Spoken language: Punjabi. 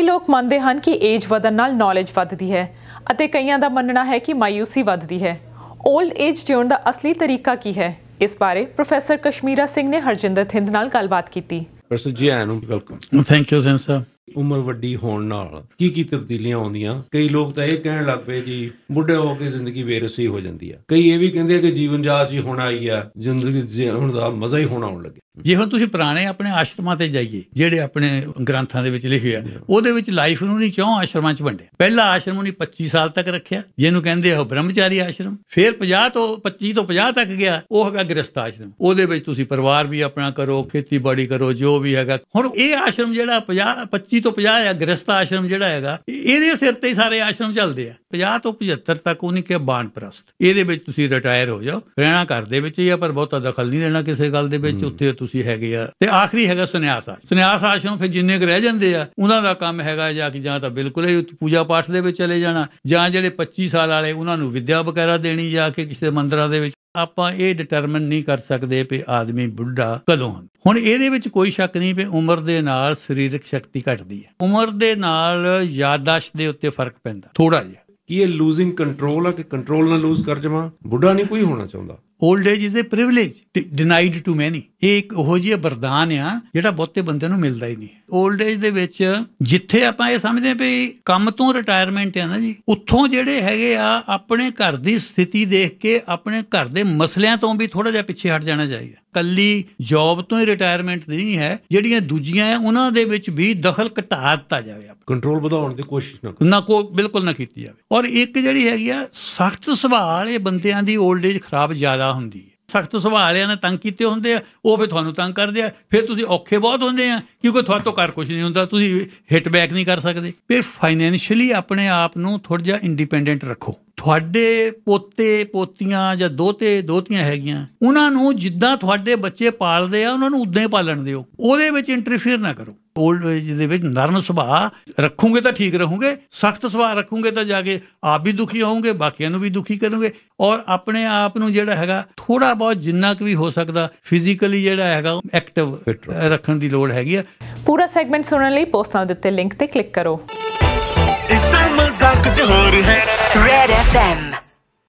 ਕਈ ਲੋਕ ਮੰਨਦੇ ਹਨ ਕਿ ਏਜ ਵਧਣ ਨਾਲ ਨੌਲੇਜ ਵੱਧਦੀ ਹੈ ਅਤੇ ਕਈਆਂ ਦਾ ਮੰਨਣਾ ਹੈ ਕਿ ਮਾਇੂਸੀ ਵੱਧਦੀ ਹੈ 올ਡ ਏਜ ਜਿਉਣ ਦਾ ਅਸਲੀ ਤਰੀਕਾ ਕੀ ਹੈ ਇਸ ਬਾਰੇ ਪ੍ਰੋਫੈਸਰ ਕਸ਼ਮੀਰਾ ਸਿੰਘ ਨੇ ਹਰਜਿੰਦਰ ਥਿੰਦ ਨਾਲ ਗੱਲਬਾਤ ਕੀਤੀ ਪ੍ਰੋਫੈਸਰ ਜੀ ਆਇਆਂ ਨੂੰ ਵੈਲਕਮ ਥੈਂਕ ਯੂ ਸੈਂਸਰ ਉਮਰ ਵੱਡੀ ਹੋਣ ਨਾਲ ਕੀ ਕੀ ਤਬਦੀਲੀਆਂ ਆਉਂਦੀਆਂ ਕਈ ਲੋਕ ਤਾਂ ਇਹ ਕਹਿਣ ਲੱਗ ਪਏ ਜੀ ਬੁੱਢੇ ਹੋ ਕੇ ਜ਼ਿੰਦਗੀ ਬੇਰਸੀ ਹੋ ਜਾਂਦੀ ਆ ਕਈ ਇਹ ਵੀ ਕਹਿੰਦੇ ਆ ਕਿ ਜੀਵਨ ਜਾਚ ਹੀ ਹੋਣਾ ਆਈ ਆ ਜ਼ਿੰਦਗੀ ਜਿਉਣ ਦਾ ਮਜ਼ਾ ਹੀ ਹੋਣਾ ਆਉਣ ਲੱਗੇ ਜੇ ਹੁਣ ਤੁਸੀਂ ਪੁਰਾਣੇ ਆਪਣੇ ਆਸ਼ਰਮਾਂ ਤੇ ਜਾਈਏ ਜਿਹੜੇ ਆਪਣੇ ਗ੍ਰੰਥਾਂ ਦੇ ਵਿੱਚ ਲਿਖੇ ਆ ਉਹਦੇ ਵਿੱਚ ਲਾਈਫ ਨੂੰ ਨਹੀਂ ਕਿਉਂ ਆਸ਼ਰਮਾਂ 'ਚ ਵੰਡਿਆ ਪਹਿਲਾ ਆਸ਼ਰਮ ਉਹਨੇ 25 ਸਾਲ ਤੱਕ ਰੱਖਿਆ ਜਿਹਨੂੰ ਕਹਿੰਦੇ ਆ ਬ੍ਰਹਮਚਾਰੀ ਆਸ਼ਰਮ ਫਿਰ 50 ਤੋਂ 25 ਤੋਂ 50 ਤੱਕ ਗਿਆ ਉਹ ਹੈਗਾ ਗ੍ਰਸਥ ਆਸ਼ਰਮ ਉਹਦੇ ਵਿੱਚ ਤੁਸੀਂ ਪਰਿਵਾਰ ਵੀ ਆਪਣਾ ਕਰੋ ਖੇਤੀਬਾੜੀ ਕਰੋ ਜੋ ਵੀ ਹੈਗਾ ਹੁਣ ਇਹ ਆਸ਼ਰਮ ਜਿਹੜਾ 50 25 ਤੋਂ 50 ਆ ਗ੍ਰਸਥ ਆਸ਼ਰਮ ਜਿਹੜਾ ਹੈਗਾ ਇਹਦੇ ਸਿਰ ਤੇ ਹੀ ਸਾਰੇ ਆਸ਼ਰਮ ਚੱਲਦੇ ਆ 50 ਤੋਂ 75 ਤੱਕ ਉਹਨੇ ਕਿਹਾ ਬਾਣ ਪ੍ਰਸਤ ਇਹਦੇ ਵਿੱਚ ਤੁਸੀਂ ਰਿਟਾਇਰ ਹੋ ਜਾਓ ਰਹਿਣਾ ਘਰ ਦੇ ਵਿੱਚ ਹੀ ਆ ਪਰ ਬਹੁਤਾ ਦਖਲ ਨਹੀਂ ਦੇਣਾ ਕਿਸੇ ਗੱਲ ਦੇ ਵਿੱਚ ਉੱਥੇ ਤੁਸੀਂ ਹੈਗੇ ਆ ਤੇ ਆਖਰੀ ਹੈਗਾ ਸੁਨਿਆਸ ਆਸ਼ਰਮ ਸੁਨਿਆਸ ਆਸ਼ਰਮ ਫਿਰ ਜਿੰਨੇ ਕੁ ਰਹਿ ਜਾਂਦੇ ਆ ਉਹਨਾਂ ਦਾ ਕੰਮ ਹੈਗਾ ਜਾਂ ਕਿ ਜਾਂ ਤਾਂ ਬਿਲਕੁਲ ਹੀ ਪੂਜਾ ਪਾਠ ਦੇ ਵਿੱਚ ਚਲੇ ਜਾਣਾ ਜਾਂ ਜਿਹੜੇ 25 ਸਾਲ ਵਾਲੇ ਉਹਨਾਂ ਨੂੰ ਵਿਦਿਆ ਵਗੈਰਾ ਦੇਣੀ ਜਾਂ ਕਿ ਕਿਸੇ ਮੰਦਰਾਂ ਦੇ ਵਿੱਚ ਆਪਾਂ ਇਹ ਡਿਟਰਮਨ ਨਹੀਂ ਕਰ ਸਕਦੇ ਕਿ ਆਦਮੀ ਬੁੱਢਾ ਕਦੋਂ ਹੁਣ ਇਹਦੇ ਵਿੱਚ ਕੋਈ ਸ਼ੱਕ ਨਹੀਂ ਕਿ ਉਮਰ ਦੇ ਨਾਲ ਸਰੀਰਕ ਸ਼ਕਤੀ ਘਟਦੀ ਹੈ ਉਮਰ ਦੇ ਨਾਲ ਯਾਦਾਸ਼ਤ ਦੇ ਉੱਤੇ ਫਰਕ ਪੈਂਦਾ ਥੋੜਾ ਜਿਹਾ ਕੀ ਇਹ ਲੂਜ਼ਿੰਗ ਕੰਟਰੋਲ ਆ ਕਿ ਕੰਟਰੋਲ ਨਾ ਲੂਜ਼ ਕਰ ਜਾਵਾਂ ਬੁੱਢਾ ਨਹੀਂ ਕੋਈ ਹੋਣਾ ਚਾਹੁੰਦਾ old age is a privilege denied to many ਇਹ ਇੱਕ ਉਹੋ ਜਿਹਾ ਵਰਦਾਨ ਆ ਜਿਹੜਾ ਬਹੁਤੇ ਬੰਦਿਆਂ ਨੂੰ ਮਿਲਦਾ ਹੀ ਨਹੀਂ 올ਡ ਏਜ ਦੇ ਵਿੱਚ ਜਿੱਥੇ ਆਪਾਂ ਇਹ ਸਮਝਦੇ ਵੀ ਕੰਮ ਤੋਂ ਰਿਟਾਇਰਮੈਂਟ ਆ ਨਾ ਜੀ ਉੱਥੋਂ ਜਿਹੜੇ ਹੈਗੇ ਆ ਆਪਣੇ ਘਰ ਦੀ ਸਥਿਤੀ ਦੇਖ ਕੇ ਆਪਣੇ ਘਰ ਦੇ ਮਸਲਿਆਂ ਤੋਂ ਵੀ ਥੋੜਾ ਜਿਹਾ ਪਿੱਛੇ ਹਟ ਜਾਣਾ ਚਾਹੀਦਾ ਕੱਲੀ ਜੌਬ ਤੋਂ ਹੀ ਰਿਟਾਇਰਮੈਂਟ ਨਹੀਂ ਹੈ ਜਿਹੜੀਆਂ ਦੂਜੀਆਂ ਆ ਉਹਨਾਂ ਦੇ ਵਿੱਚ ਵੀ ਦਖਲ ਘਟਾ ਦਿੱਤਾ ਜਾਵੇ ਕੰਟਰੋਲ ਵਧਾਉਣ ਦੀ ਕੋਸ਼ਿਸ਼ ਨਾ ਨਾ ਕੋ ਬਿਲਕੁਲ ਨਾ ਕੀਤੀ ਜਾਵੇ ਔਰ ਇੱਕ ਜਿਹੜੀ ਹੈਗੀ ਆ ਸਖਤ ਸਵਾਲ ਇਹ ਬੰਦਿਆਂ ਦੀ 올ਡ ਏਜ ਖਰਾਬ ਜ਼ਿਆਦਾ ਜ਼ਿਆਦਾ ਹੁੰਦੀ ਹੈ ਸਖਤ ਸੁਭਾਅ ਵਾਲਿਆਂ ਨੇ ਤੰਗ ਕੀਤੇ ਹੁੰਦੇ ਆ ਉਹ ਵੀ ਤੁਹਾਨੂੰ ਤੰਗ ਕਰਦੇ ਆ ਫਿਰ ਤੁਸੀਂ ਔਖੇ ਬਹੁਤ ਹੁੰਦੇ ਆ ਕਿਉਂਕਿ ਤੁਹਾਡੇ ਤੋਂ ਕਰ ਕੁਝ ਨਹੀਂ ਹੁੰਦਾ ਤੁਸੀਂ ਹਿੱਟ ਬੈਕ ਨਹੀਂ ਕਰ ਸਕਦੇ ਫਿਰ ਫਾਈਨੈਂਸ਼ੀਅਲੀ ਆਪਣੇ ਆਪ ਨੂੰ ਥੋੜਾ ਜਿਹਾ ਇੰਡੀਪੈਂਡੈਂਟ ਰੱਖੋ ਤੁਹਾਡੇ ਪੋਤੇ ਪੋਤੀਆਂ ਜਾਂ ਦੋਤੇ ਦੋਤੀਆਂ ਹੈਗੀਆਂ ਉਹਨਾਂ ਨੂੰ ਜਿੱਦਾਂ ਤੁਹਾਡੇ ਬੱਚੇ ਪਾਲਦੇ ਆ ਉਹਨਾਂ ਨੂੰ ਉਦਾਂ ਹੀ ਪਾਲਣ ਦਿਓ ਉਹਦੇ ਵਿੱਚ ਇੰਟਰਫੇਅਰ ਨਾ ਕਰੋ ਓਲਡ ਏਜ ਦੇ ਵਿੱਚ ਨਰਮ ਸੁਭਾਅ ਰੱਖੋਗੇ ਤਾਂ ਠੀਕ ਰਹੋਗੇ ਸਖਤ ਸੁਭਾਅ ਰੱਖੋਗੇ ਤਾਂ ਜਾ ਕੇ ਆਪ ਵੀ ਦੁਖੀ ਹੋਵੋਗੇ ਬਾਕੀਆਂ ਨੂੰ ਵੀ ਦੁਖੀ ਕਰੋਗੇ ਔਰ ਆਪਣੇ ਆਪ ਨੂੰ ਜਿਹੜਾ ਹੈਗਾ ਥੋੜਾ ਬਹੁਤ ਜਿੰਨਾ ਕੁ ਵੀ ਹੋ ਸਕਦਾ ਫਿਜ਼ੀਕਲੀ ਜਿਹੜਾ ਹੈਗਾ ਐਕਟਿਵ ਰੱਖਣ ਦੀ ਲੋੜ ਹੈਗੀ ਆ ਪੂਰਾ ਸੈਗਮੈਂਟ ਸੁਣਨ ਲਈ ਪੋਸਟ ਨਾਲ ਦਿੱਤੇ ਲਿੰਕ ਤੇ ਕਲਿੱਕ ਕਰੋ ਇਸ ਦਾ ਮਜ਼ਾਕ ਕੁਝ ਹੋਰ ਹੈ ਰੈਡ ਐਮ